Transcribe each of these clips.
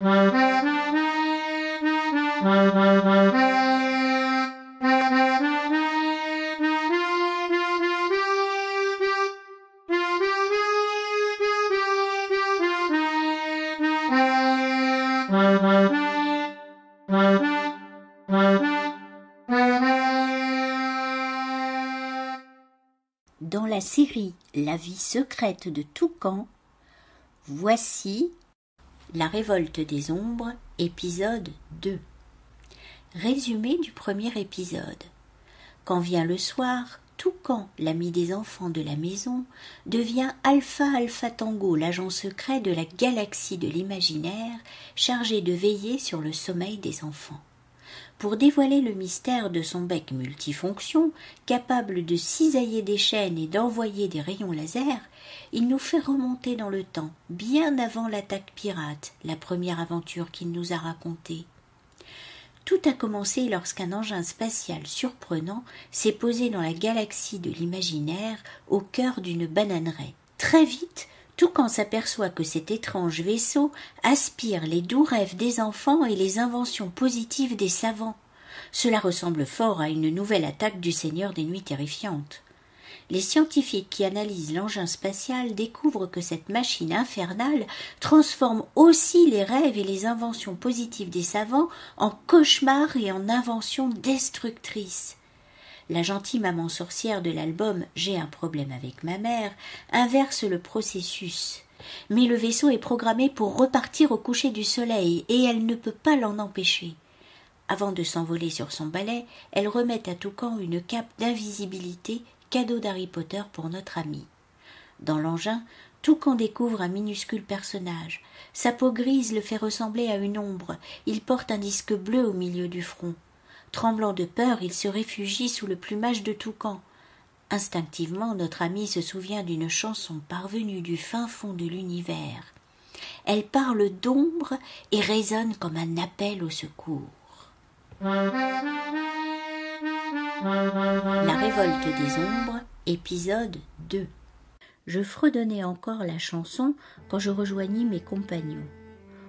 Dans la série La vie secrète de Toucan, voici la révolte des ombres, épisode 2. Résumé du premier épisode. Quand vient le soir, Toucan, l'ami des enfants de la maison, devient Alpha Alpha Tango, l'agent secret de la galaxie de l'imaginaire, chargé de veiller sur le sommeil des enfants pour dévoiler le mystère de son bec multifonction, capable de cisailler des chaînes et d'envoyer des rayons laser, il nous fait remonter dans le temps, bien avant l'attaque pirate, la première aventure qu'il nous a racontée. Tout a commencé lorsqu'un engin spatial surprenant s'est posé dans la galaxie de l'imaginaire au cœur d'une bananeraie. Très vite, tout quand s'aperçoit que cet étrange vaisseau aspire les doux rêves des enfants et les inventions positives des savants. Cela ressemble fort à une nouvelle attaque du Seigneur des Nuits terrifiantes. Les scientifiques qui analysent l'engin spatial découvrent que cette machine infernale transforme aussi les rêves et les inventions positives des savants en cauchemars et en inventions destructrices la gentille maman sorcière de l'album J'ai un problème avec ma mère inverse le processus. Mais le vaisseau est programmé pour repartir au coucher du soleil, et elle ne peut pas l'en empêcher. Avant de s'envoler sur son balai, elle remet à Toucan une cape d'invisibilité, cadeau d'Harry Potter pour notre ami. Dans l'engin, Toucan découvre un minuscule personnage. Sa peau grise le fait ressembler à une ombre. Il porte un disque bleu au milieu du front. Tremblant de peur, il se réfugie sous le plumage de toucan. Instinctivement, notre ami se souvient d'une chanson parvenue du fin fond de l'univers. Elle parle d'ombre et résonne comme un appel au secours. La révolte des ombres, épisode 2. Je fredonnais encore la chanson quand je rejoignis mes compagnons.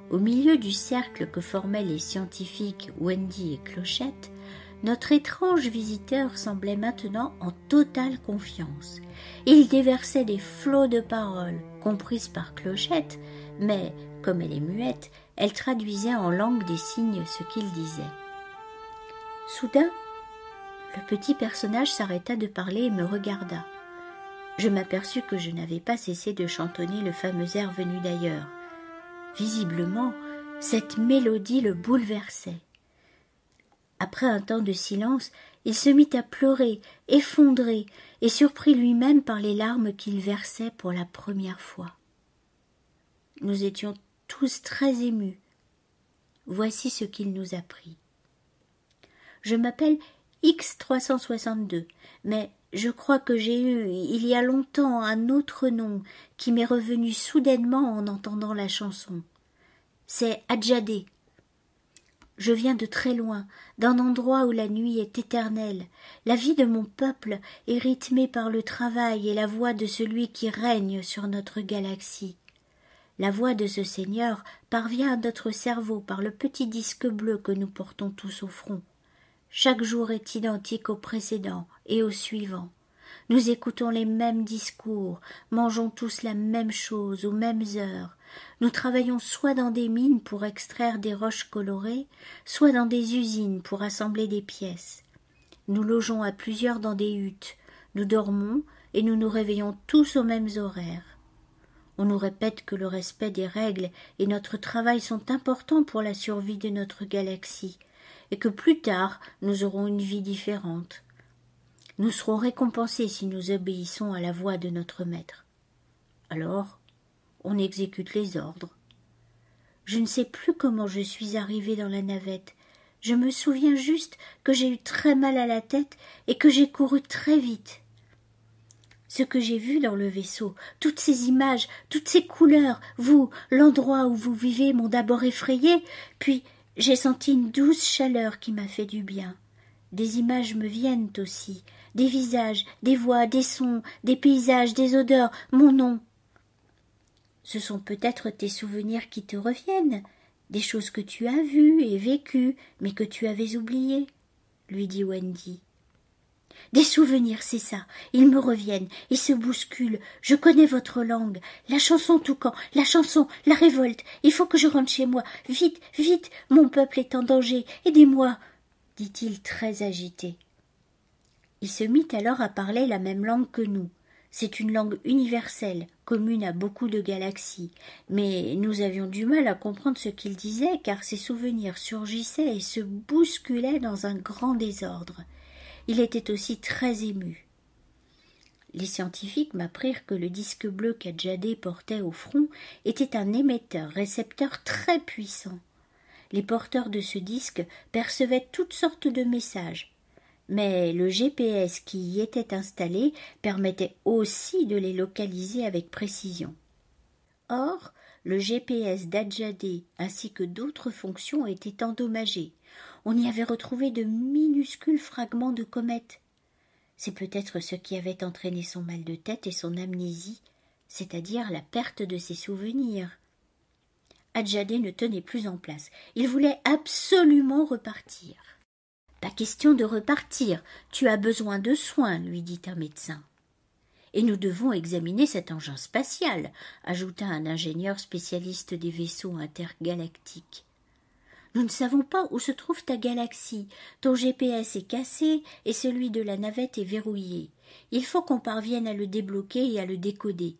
Au milieu du cercle que formaient les scientifiques Wendy et Clochette, notre étrange visiteur semblait maintenant en totale confiance. Il déversait des flots de paroles, comprises par Clochette, mais, comme elle est muette, elle traduisait en langue des signes ce qu'il disait. Soudain, le petit personnage s'arrêta de parler et me regarda. Je m'aperçus que je n'avais pas cessé de chantonner le fameux air venu d'ailleurs. Visiblement, cette mélodie le bouleversait. Après un temps de silence, il se mit à pleurer, effondré, et surpris lui-même par les larmes qu'il versait pour la première fois. Nous étions tous très émus. Voici ce qu'il nous a pris. Je m'appelle X362, mais je crois que j'ai eu, il y a longtemps, un autre nom qui m'est revenu soudainement en entendant la chanson. C'est Adjadé, je viens de très loin, d'un endroit où la nuit est éternelle. La vie de mon peuple est rythmée par le travail et la voix de celui qui règne sur notre galaxie. La voix de ce Seigneur parvient à notre cerveau par le petit disque bleu que nous portons tous au front. Chaque jour est identique au précédent et au suivant. Nous écoutons les mêmes discours, mangeons tous la même chose aux mêmes heures, nous travaillons soit dans des mines pour extraire des roches colorées, soit dans des usines pour assembler des pièces. Nous logeons à plusieurs dans des huttes, nous dormons et nous nous réveillons tous aux mêmes horaires. On nous répète que le respect des règles et notre travail sont importants pour la survie de notre galaxie, et que plus tard nous aurons une vie différente. Nous serons récompensés si nous obéissons à la voix de notre maître. Alors, on exécute les ordres. Je ne sais plus comment je suis arrivée dans la navette. Je me souviens juste que j'ai eu très mal à la tête et que j'ai couru très vite. Ce que j'ai vu dans le vaisseau, toutes ces images, toutes ces couleurs, vous, l'endroit où vous vivez m'ont d'abord effrayée, puis j'ai senti une douce chaleur qui m'a fait du bien. Des images me viennent aussi, des visages, des voix, des sons, des paysages, des odeurs, mon nom, ce sont peut-être tes souvenirs qui te reviennent, des choses que tu as vues et vécues, mais que tu avais oubliées, lui dit Wendy. Des souvenirs, c'est ça. Ils me reviennent, ils se bousculent. Je connais votre langue. La chanson Toucan, la chanson, la révolte. Il faut que je rentre chez moi. Vite, vite, mon peuple est en danger. Aidez-moi, dit-il très agité. Il se mit alors à parler la même langue que nous. C'est une langue universelle, à beaucoup de galaxies, mais nous avions du mal à comprendre ce qu'il disait car ses souvenirs surgissaient et se bousculaient dans un grand désordre. Il était aussi très ému. Les scientifiques m'apprirent que le disque bleu qu'Adjadé portait au front était un émetteur-récepteur très puissant. Les porteurs de ce disque percevaient toutes sortes de messages, mais le GPS qui y était installé permettait aussi de les localiser avec précision. Or, le GPS d'Adjadé ainsi que d'autres fonctions étaient endommagés. On y avait retrouvé de minuscules fragments de comètes. C'est peut-être ce qui avait entraîné son mal de tête et son amnésie, c'est-à-dire la perte de ses souvenirs. Adjadé ne tenait plus en place. Il voulait absolument repartir. Pas question de repartir. Tu as besoin de soins, lui dit un médecin. Et nous devons examiner cet engin spatial, ajouta un ingénieur spécialiste des vaisseaux intergalactiques. Nous ne savons pas où se trouve ta galaxie. Ton GPS est cassé et celui de la navette est verrouillé. Il faut qu'on parvienne à le débloquer et à le décoder.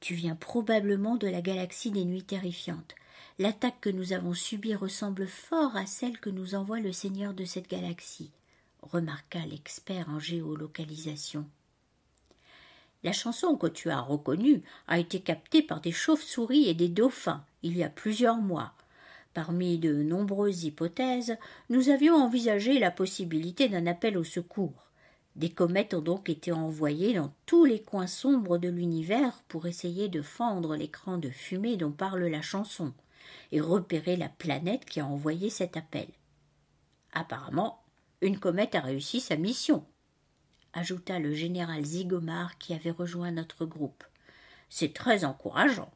Tu viens probablement de la galaxie des nuits terrifiantes. L'attaque que nous avons subie ressemble fort à celle que nous envoie le Seigneur de cette galaxie, remarqua l'expert en géolocalisation. La chanson que tu as reconnue a été captée par des chauves-souris et des dauphins il y a plusieurs mois. Parmi de nombreuses hypothèses, nous avions envisagé la possibilité d'un appel au secours. Des comètes ont donc été envoyées dans tous les coins sombres de l'univers pour essayer de fendre l'écran de fumée dont parle la chanson et repérer la planète qui a envoyé cet appel. Apparemment, une comète a réussi sa mission, ajouta le général Zigomar qui avait rejoint notre groupe. C'est très encourageant.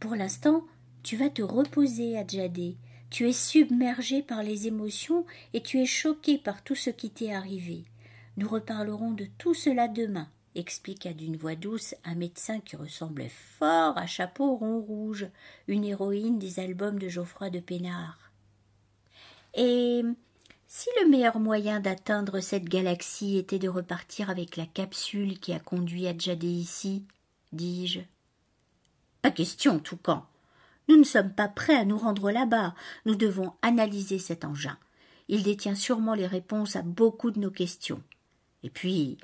Pour l'instant, tu vas te reposer, Adjadé. Tu es submergé par les émotions et tu es choqué par tout ce qui t'est arrivé. Nous reparlerons de tout cela demain expliqua d'une voix douce un médecin qui ressemblait fort à Chapeau rond rouge, une héroïne des albums de Geoffroy de Pénard. Et si le meilleur moyen d'atteindre cette galaxie était de repartir avec la capsule qui a conduit Adjadé ici, dis-je. Pas question, Toucan. Nous ne sommes pas prêts à nous rendre là-bas. Nous devons analyser cet engin. Il détient sûrement les réponses à beaucoup de nos questions. Et puis,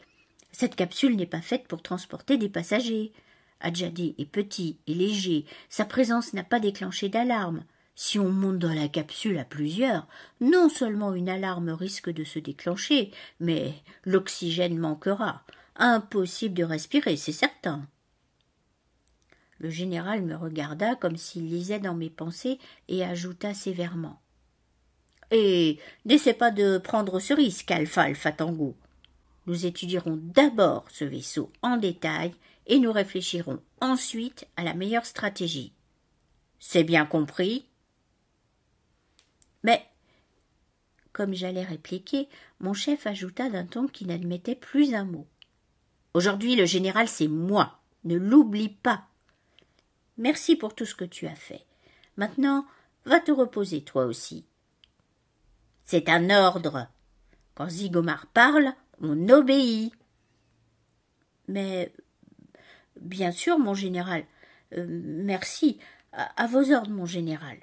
cette capsule n'est pas faite pour transporter des passagers. Adjadi est petit et léger, sa présence n'a pas déclenché d'alarme. Si on monte dans la capsule à plusieurs, non seulement une alarme risque de se déclencher, mais l'oxygène manquera. Impossible de respirer, c'est certain. Le général me regarda comme s'il lisait dans mes pensées et ajouta sévèrement. Et n'essaie pas de prendre ce risque, Alpha Tango. Nous étudierons d'abord ce vaisseau en détail et nous réfléchirons ensuite à la meilleure stratégie. C'est bien compris Mais, comme j'allais répliquer, mon chef ajouta d'un ton qui n'admettait plus un mot. Aujourd'hui, le général, c'est moi. Ne l'oublie pas. Merci pour tout ce que tu as fait. Maintenant, va te reposer toi aussi. C'est un ordre. Quand Zigomar parle, on obéit. Mais bien sûr, mon général. Euh, merci. À, vos ordres, mon général.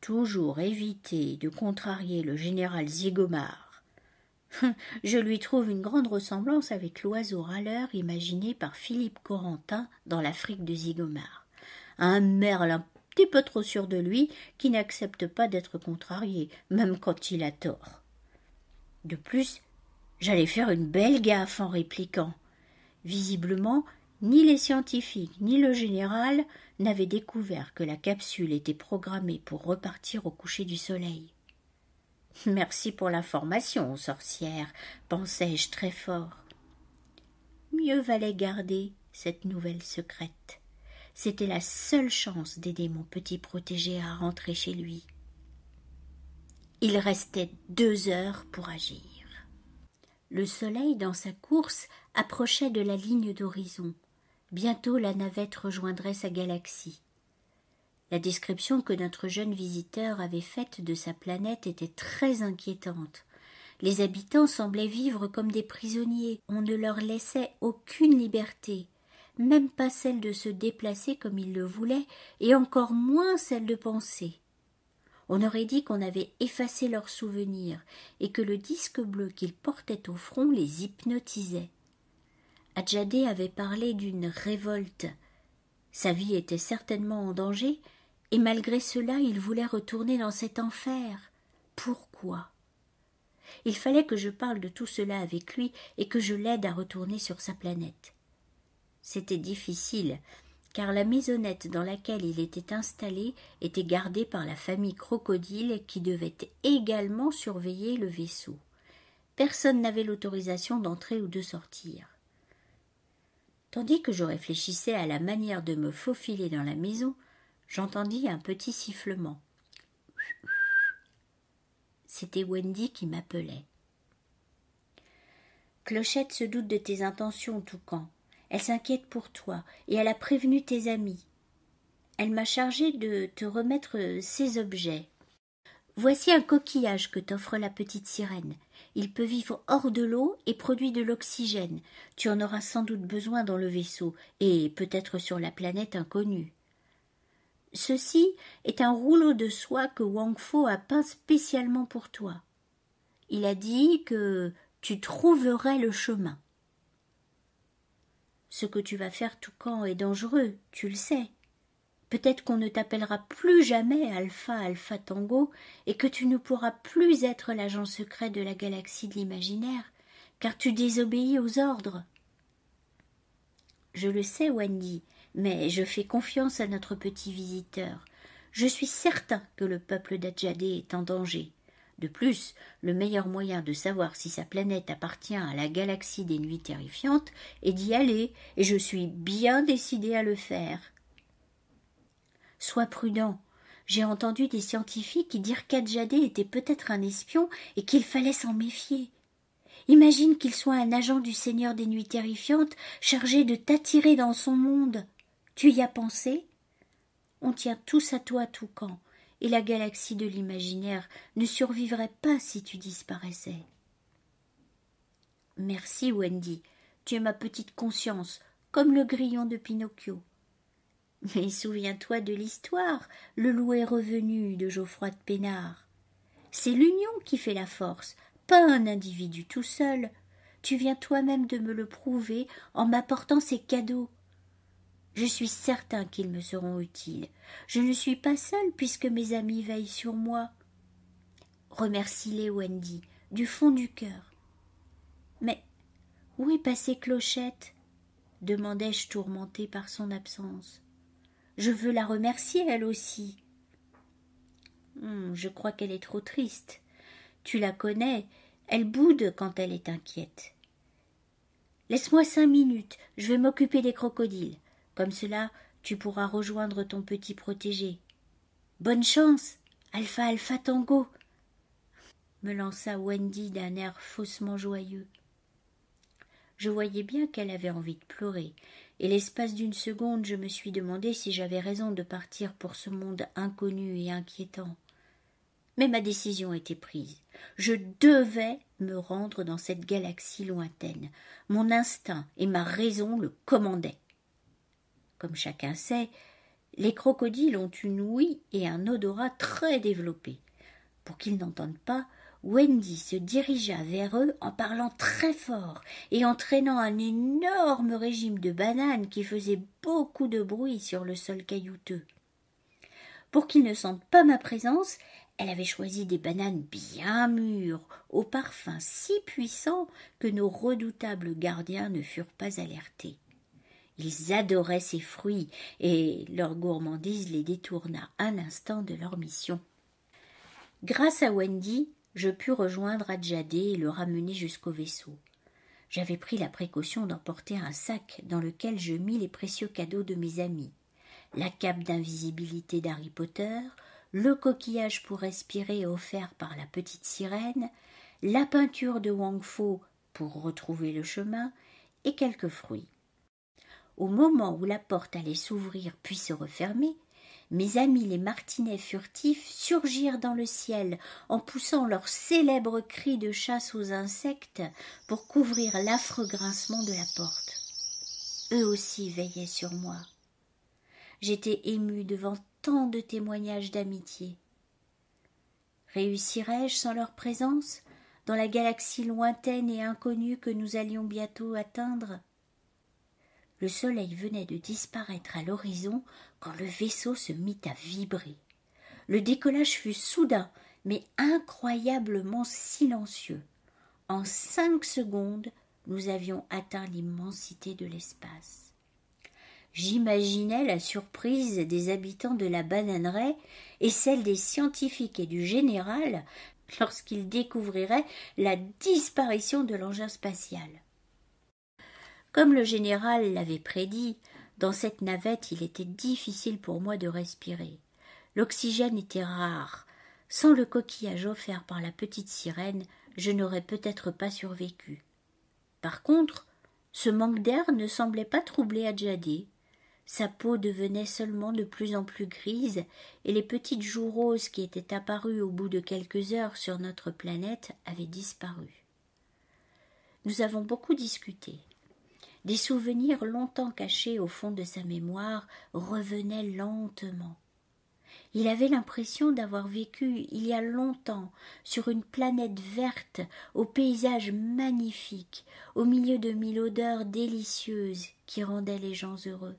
Toujours éviter de contrarier le général Zigomar. Je lui trouve une grande ressemblance avec l'oiseau râleur imaginé par Philippe Corentin dans l'Afrique de Zigomard. Un merle un petit peu trop sûr de lui qui n'accepte pas d'être contrarié, même quand il a tort. De plus, J'allais faire une belle gaffe en répliquant. Visiblement, ni les scientifiques ni le général n'avaient découvert que la capsule était programmée pour repartir au coucher du soleil. Merci pour l'information, sorcière, pensai-je très fort. Mieux valait garder cette nouvelle secrète. C'était la seule chance d'aider mon petit protégé à rentrer chez lui. Il restait deux heures pour agir. Le soleil, dans sa course, approchait de la ligne d'horizon. Bientôt la navette rejoindrait sa galaxie. La description que notre jeune visiteur avait faite de sa planète était très inquiétante. Les habitants semblaient vivre comme des prisonniers, on ne leur laissait aucune liberté, même pas celle de se déplacer comme ils le voulaient, et encore moins celle de penser. On aurait dit qu'on avait effacé leurs souvenirs et que le disque bleu qu'ils portaient au front les hypnotisait. Adjadé avait parlé d'une révolte. Sa vie était certainement en danger, et malgré cela il voulait retourner dans cet enfer. Pourquoi? Il fallait que je parle de tout cela avec lui et que je l'aide à retourner sur sa planète. C'était difficile, car la maisonnette dans laquelle il était installé était gardée par la famille crocodile qui devait également surveiller le vaisseau. Personne n'avait l'autorisation d'entrer ou de sortir. Tandis que je réfléchissais à la manière de me faufiler dans la maison, j'entendis un petit sifflement. C'était Wendy qui m'appelait. Clochette se doute de tes intentions, Toucan, elle s'inquiète pour toi, et elle a prévenu tes amis. Elle m'a chargé de te remettre euh, ces objets. Voici un coquillage que t'offre la petite sirène. Il peut vivre hors de l'eau et produit de l'oxygène. Tu en auras sans doute besoin dans le vaisseau, et peut-être sur la planète inconnue. Ceci est un rouleau de soie que Wang Fo a peint spécialement pour toi. Il a dit que tu trouverais le chemin. Ce que tu vas faire tout camp est dangereux, tu le sais. Peut-être qu'on ne t'appellera plus jamais Alpha Alpha Tango et que tu ne pourras plus être l'agent secret de la galaxie de l'imaginaire, car tu désobéis aux ordres. Je le sais, Wendy, mais je fais confiance à notre petit visiteur. Je suis certain que le peuple d'Adjadé est en danger. De plus, le meilleur moyen de savoir si sa planète appartient à la galaxie des nuits terrifiantes est d'y aller, et je suis bien décidé à le faire. Sois prudent. J'ai entendu des scientifiques qui dire qu'Adjadé était peut-être un espion et qu'il fallait s'en méfier. Imagine qu'il soit un agent du Seigneur des Nuits Terrifiantes chargé de t'attirer dans son monde. Tu y as pensé On tient tous à toi, Toucan et la galaxie de l'imaginaire ne survivrait pas si tu disparaissais. Merci, Wendy, tu es ma petite conscience, comme le grillon de Pinocchio. Mais souviens-toi de l'histoire, le loup est revenu de Geoffroy de Pénard. C'est l'union qui fait la force, pas un individu tout seul. Tu viens toi-même de me le prouver en m'apportant ces cadeaux. Je suis certain qu'ils me seront utiles. Je ne suis pas seule puisque mes amis veillent sur moi. Remercie-les, Wendy, du fond du cœur. Mais où est passée Clochette demandai-je tourmenté par son absence. Je veux la remercier, elle aussi. Hmm, je crois qu'elle est trop triste. Tu la connais, elle boude quand elle est inquiète. Laisse-moi cinq minutes, je vais m'occuper des crocodiles. Comme cela, tu pourras rejoindre ton petit protégé. Bonne chance, Alpha Alpha Tango me lança Wendy d'un air faussement joyeux. Je voyais bien qu'elle avait envie de pleurer, et l'espace d'une seconde je me suis demandé si j'avais raison de partir pour ce monde inconnu et inquiétant. Mais ma décision était prise. Je devais me rendre dans cette galaxie lointaine. Mon instinct et ma raison le commandaient. Comme chacun sait, les crocodiles ont une ouïe et un odorat très développés. Pour qu'ils n'entendent pas, Wendy se dirigea vers eux en parlant très fort et en traînant un énorme régime de bananes qui faisait beaucoup de bruit sur le sol caillouteux. Pour qu'ils ne sentent pas ma présence, elle avait choisi des bananes bien mûres, au parfum si puissant que nos redoutables gardiens ne furent pas alertés. Ils adoraient ces fruits, et leur gourmandise les détourna un instant de leur mission. Grâce à Wendy, je pus rejoindre Adjadé et le ramener jusqu'au vaisseau. J'avais pris la précaution d'emporter un sac dans lequel je mis les précieux cadeaux de mes amis la cape d'invisibilité d'Harry Potter, le coquillage pour respirer offert par la petite sirène, la peinture de Wang Fo pour retrouver le chemin, et quelques fruits au moment où la porte allait s'ouvrir puis se refermer, mes amis les martinets furtifs surgirent dans le ciel en poussant leurs célèbres cris de chasse aux insectes pour couvrir l'affreux grincement de la porte. Eux aussi veillaient sur moi. J'étais ému devant tant de témoignages d'amitié. Réussirais-je sans leur présence dans la galaxie lointaine et inconnue que nous allions bientôt atteindre le soleil venait de disparaître à l'horizon quand le vaisseau se mit à vibrer. Le décollage fut soudain, mais incroyablement silencieux. En cinq secondes, nous avions atteint l'immensité de l'espace. J'imaginais la surprise des habitants de la bananeraie et celle des scientifiques et du général lorsqu'ils découvriraient la disparition de l'engin spatial. Comme le général l'avait prédit, dans cette navette il était difficile pour moi de respirer. L'oxygène était rare. Sans le coquillage offert par la petite sirène, je n'aurais peut-être pas survécu. Par contre, ce manque d'air ne semblait pas troubler Adjadé. Sa peau devenait seulement de plus en plus grise, et les petites joues roses qui étaient apparues au bout de quelques heures sur notre planète avaient disparu. Nous avons beaucoup discuté. Des souvenirs longtemps cachés au fond de sa mémoire revenaient lentement. Il avait l'impression d'avoir vécu il y a longtemps sur une planète verte, au paysage magnifique, au milieu de mille odeurs délicieuses qui rendaient les gens heureux.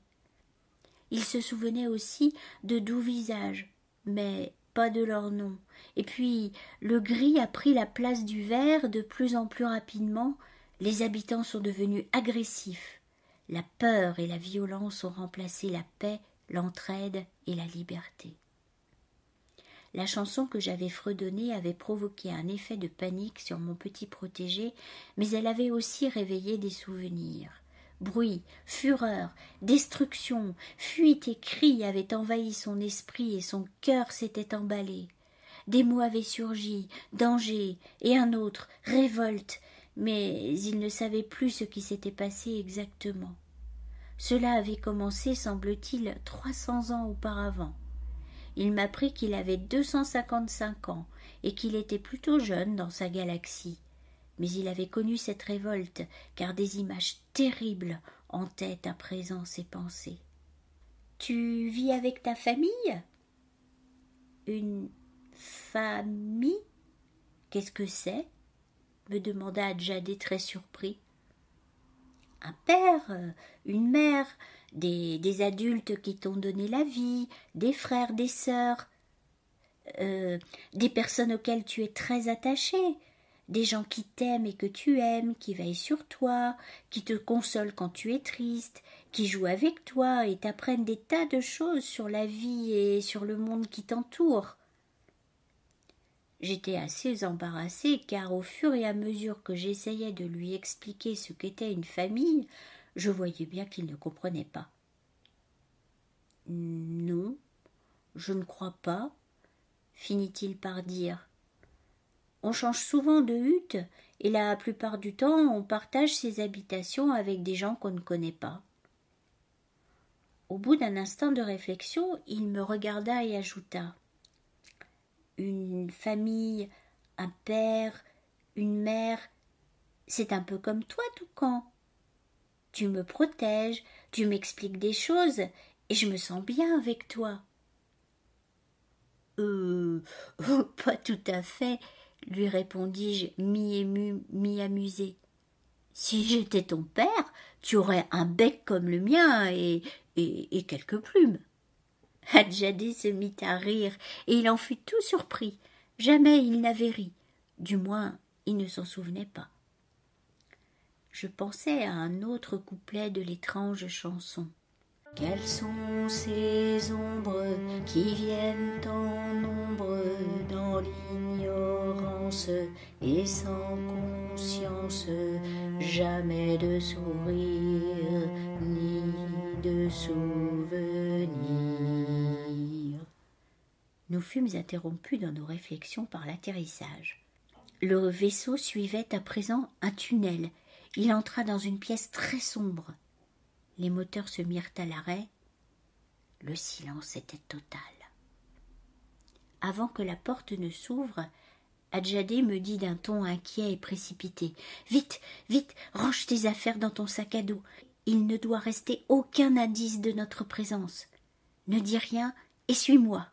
Il se souvenait aussi de doux visages, mais pas de leur nom. Et puis le gris a pris la place du vert de plus en plus rapidement, les habitants sont devenus agressifs. La peur et la violence ont remplacé la paix, l'entraide et la liberté. La chanson que j'avais fredonnée avait provoqué un effet de panique sur mon petit protégé, mais elle avait aussi réveillé des souvenirs. Bruit, fureur, destruction, fuite et cris avaient envahi son esprit et son cœur s'était emballé. Des mots avaient surgi, danger, et un autre, révolte, mais il ne savait plus ce qui s'était passé exactement. Cela avait commencé, semble-t-il, trois cents ans auparavant. Il m'apprit qu'il avait deux cent cinquante-cinq ans et qu'il était plutôt jeune dans sa galaxie. Mais il avait connu cette révolte, car des images terribles hantaient à présent ses pensées. Tu vis avec ta famille Une famille Qu'est-ce que c'est me demanda Adjadé, très surpris. Un père, euh, une mère, des, adultes qui t'ont donné la vie, des frères, des sœurs, euh, des personnes auxquelles tu es très attaché, des gens qui t'aiment et que tu aimes, qui veillent sur toi, qui te consolent quand tu es triste, qui jouent avec toi et t'apprennent des tas de choses sur la vie et sur le monde qui t'entoure. J'étais assez embarrassée car au fur et à mesure que j'essayais de lui expliquer ce qu'était une famille, je voyais bien qu'il ne comprenait pas. Non, je ne crois pas, finit-il par dire. On change souvent de hutte et la plupart du temps on partage ses habitations avec des gens qu'on ne connaît pas. Au bout d'un instant de réflexion, il me regarda et ajouta une famille, un père, une mère. C'est un peu comme toi, Toucan. Tu me protèges, tu m'expliques des choses, et je me sens bien avec toi. Euh, pas tout à fait, lui répondis-je, mi-ému, mi-amusé. Si j'étais ton père, tu aurais un bec comme le mien et, et quelques plumes. Adjadé se mit à rire, et il en fut tout surpris. Jamais il n'avait ri. Du moins, il ne s'en souvenait pas. Je pensais à un autre couplet de l'étrange chanson. Quelles sont ces ombres qui viennent en nombre dans l'ignorance et sans conscience, jamais de sourire ni de souvenir nous fûmes interrompus dans nos réflexions par l'atterrissage. Le vaisseau suivait à présent un tunnel. Il entra dans une pièce très sombre. Les moteurs se mirent à l'arrêt. Le silence était total. Avant que la porte ne s'ouvre, Adjadé me dit d'un ton inquiet et précipité. Vite, vite, range tes affaires dans ton sac à dos. Il ne doit rester aucun indice de notre présence. Ne dis rien et suis-moi.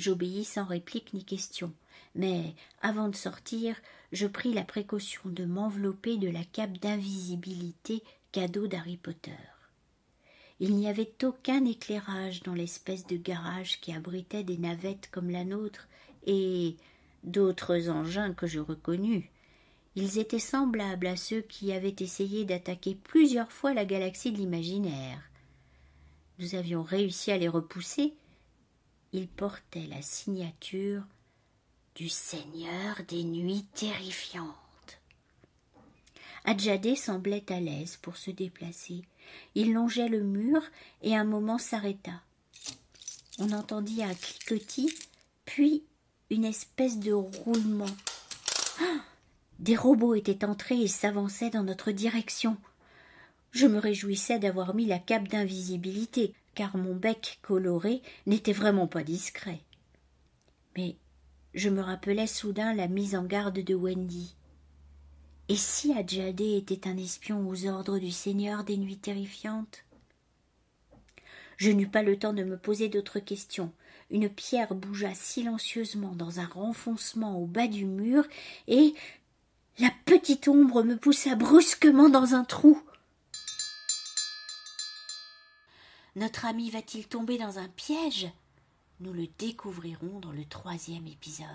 J'obéis sans réplique ni question. Mais, avant de sortir, je pris la précaution de m'envelopper de la cape d'invisibilité cadeau d'Harry Potter. Il n'y avait aucun éclairage dans l'espèce de garage qui abritait des navettes comme la nôtre et d'autres engins que je reconnus. Ils étaient semblables à ceux qui avaient essayé d'attaquer plusieurs fois la galaxie de l'imaginaire. Nous avions réussi à les repousser, il portait la signature du Seigneur des nuits terrifiantes. Adjadé semblait à l'aise pour se déplacer. Il longeait le mur et un moment s'arrêta. On entendit un cliquetis, puis une espèce de roulement. Ah des robots étaient entrés et s'avançaient dans notre direction. Je me réjouissais d'avoir mis la cape d'invisibilité car mon bec coloré n'était vraiment pas discret. Mais je me rappelais soudain la mise en garde de Wendy. Et si Adjadé était un espion aux ordres du Seigneur des nuits terrifiantes Je n'eus pas le temps de me poser d'autres questions. Une pierre bougea silencieusement dans un renfoncement au bas du mur et la petite ombre me poussa brusquement dans un trou. Notre ami va-t-il tomber dans un piège Nous le découvrirons dans le troisième épisode.